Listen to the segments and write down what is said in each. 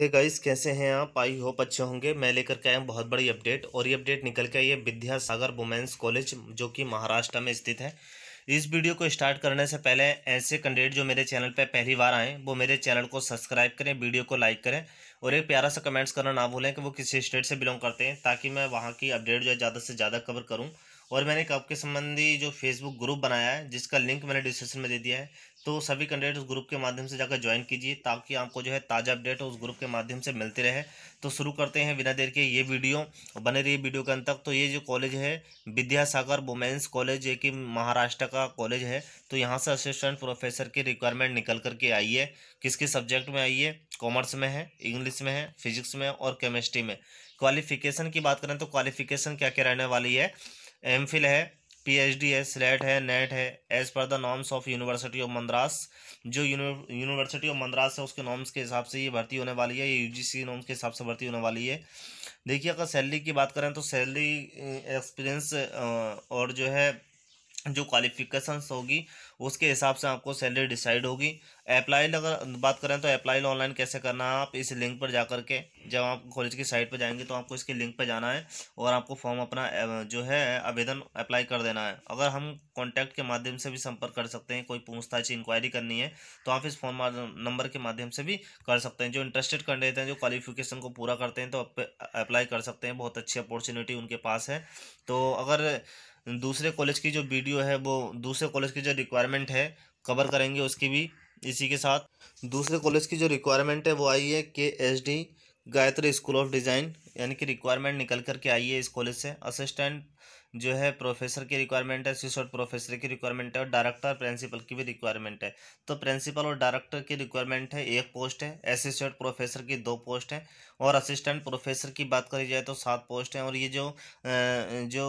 hey guys कैसे हैं आप आई होप अच्छे होंगे मैं लेकर के आया हूँ बहुत बड़ी अपडेट और ये अपडेट निकल के विद्या विद्यासागर वुमेंस कॉलेज जो कि महाराष्ट्र में स्थित है इस वीडियो को स्टार्ट करने से पहले ऐसे कैंडिडेट जो मेरे चैनल पर पहली बार आएँ वो मेरे चैनल को सब्सक्राइब करें वीडियो को लाइक करें और एक प्यारा सा कमेंट्स करना ना भूलें कि वो किसी स्टेट से बिलोंग करते हैं ताकि मैं वहाँ की अपडेट जो है ज़्यादा से ज़्यादा कवर करूँ और मैंने एक आपके संबंधी जो फेसबुक ग्रुप बनाया है जिसका लिंक मैंने डिस्क्रिप्शन में दे दिया है तो सभी कैंडिडेट उस ग्रुप के माध्यम से जाकर ज्वाइन कीजिए ताकि आपको जो है ताज़ा अपडेट उस ग्रुप के माध्यम से मिलते रहे तो शुरू करते हैं बिना देर के ये वीडियो बने रही वीडियो के अंत तक तो ये जो कॉलेज है विद्यासागर वुमेंस कॉलेज एक कि महाराष्ट्र का कॉलेज है तो यहाँ से असिस्टेंट प्रोफेसर की रिक्वायरमेंट निकल करके आई है किस किस सब्जेक्ट में आई है कॉमर्स में है इंग्लिश में है फिजिक्स में और केमिस्ट्री में क्वालिफिकेशन की बात करें तो क्वालिफिकेशन क्या क्या रहने वाली है एम फिल है पीएचडी है स्लेट e है नेट e है as per the norms of University of Madras जो यूनिवर्सिटी ऑफ मद्रास है उसके नॉम्स के हिसाब से ये भर्ती होने वाली है ये यूजीसी नॉम्स के हिसाब से भर्ती होने वाली है देखिए अगर सैलरी की बात करें तो सैलरी एक्सपीरियंस और जो है जो क्वालिफिकेशंस होगी उसके हिसाब से आपको सैलरी डिसाइड होगी अप्लाई अगर बात करें तो अप्लाई ऑनलाइन कैसे करना है आप इस लिंक पर जा करके के जब आप कॉलेज की साइट पर जाएंगे तो आपको इसके लिंक पर जाना है और आपको फॉर्म अपना जो है आवेदन अप्लाई कर देना है अगर हम कॉन्टैक्ट के माध्यम से भी संपर्क कर सकते हैं कोई पूछताछ इंक्वायरी करनी है तो आप इस फॉर्म नंबर के माध्यम से भी कर सकते हैं जो इंटरेस्टेड कैंडिडेट हैं जो क्वालिफिकेशन को पूरा करते हैं तो अप्लाई कर सकते हैं बहुत अच्छी अपॉर्चुनिटी उनके पास है तो अगर दूसरे कॉलेज की जो वीडियो है वो दूसरे कॉलेज की जो रिक्वायरमेंट है कवर करेंगे उसकी भी इसी के साथ दूसरे कॉलेज की जो रिक्वायरमेंट है वो आई है K S D Gayatri school of design यानी कि रिक्वायरमेंट निकल करके आई है इस कॉलेज से असिस्टेंट जो है प्रोफेसर की रिक्वायरमेंट है असिस्टेंट प्रोफेसर की रिक्वायरमेंट है और डायरेक्टर प्रिंसिपल की भी रिक्वायरमेंट है तो प्रिंसिपल और डायरेक्टर की रिक्वायरमेंट है एक पोस्ट है असिस्टेंट प्रोफेसर की दो पोस्ट है और असिस्टेंट प्रोफेसर की बात करी जाए तो सात पोस्ट हैं और ये जो जो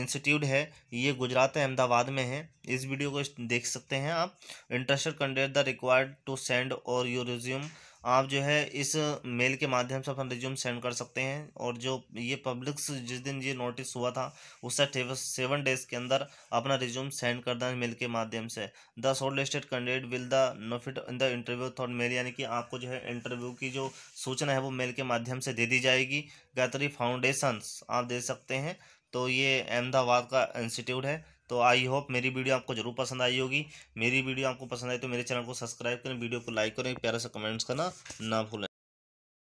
इंस्टीट्यूट है ये गुजरात अहमदाबाद में है इस वीडियो को देख सकते हैं आप interested candidate the required to send और यू रिज्यूम आप जो है इस मेल के माध्यम से अपना रिज्यूम सेंड कर सकते हैं और जो ये पब्लिक जिस दिन ये नोटिस हुआ था उससे सेवन डेज के अंदर अपना रिज्यूम सेंड कर दें मेल के माध्यम से the shortlisted candidate will the notified in the interview through mail यानी कि आपको जो है इंटरव्यू की जो सूचना है वो मेल के माध्यम से दे दी जाएगी गैतरी फाउंडेशंस आप दे सकते हैं तो ये अहमदाबाद का इंस्टीट्यूट है तो आई होप मेरी वीडियो आपको जरूर पसंद आई होगी मेरी वीडियो आपको पसंद आई तो मेरे चैनल को सब्सक्राइब करें वीडियो को लाइक करें प्यारा सा कमेंट्स करना ना भूलें